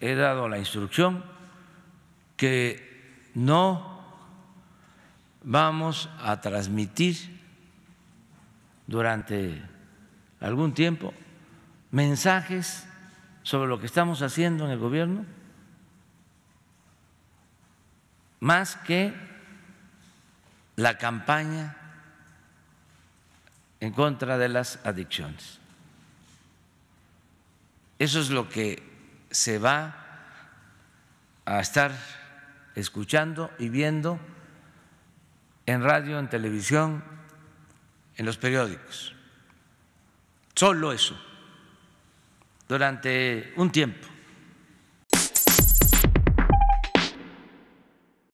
he dado la instrucción que no vamos a transmitir durante algún tiempo mensajes sobre lo que estamos haciendo en el gobierno, más que la campaña en contra de las adicciones. Eso es lo que se va a estar escuchando y viendo en radio, en televisión, en los periódicos. Solo eso, durante un tiempo.